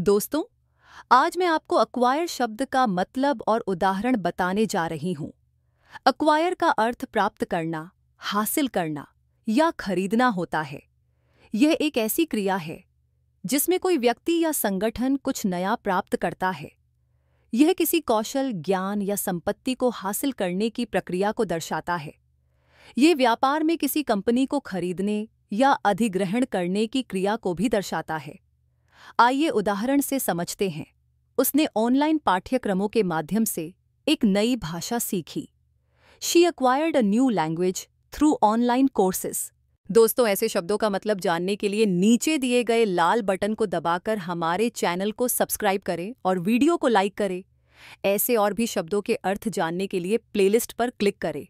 दोस्तों आज मैं आपको अक्वायर शब्द का मतलब और उदाहरण बताने जा रही हूँ अक्वायर का अर्थ प्राप्त करना हासिल करना या खरीदना होता है यह एक ऐसी क्रिया है जिसमें कोई व्यक्ति या संगठन कुछ नया प्राप्त करता है यह किसी कौशल ज्ञान या संपत्ति को हासिल करने की प्रक्रिया को दर्शाता है ये व्यापार में किसी कंपनी को खरीदने या अधिग्रहण करने की क्रिया को भी दर्शाता है आइए उदाहरण से समझते हैं उसने ऑनलाइन पाठ्यक्रमों के माध्यम से एक नई भाषा सीखी she acquired a new language through online courses दोस्तों ऐसे शब्दों का मतलब जानने के लिए नीचे दिए गए लाल बटन को दबाकर हमारे चैनल को सब्सक्राइब करें और वीडियो को लाइक करें ऐसे और भी शब्दों के अर्थ जानने के लिए प्लेलिस्ट पर क्लिक करें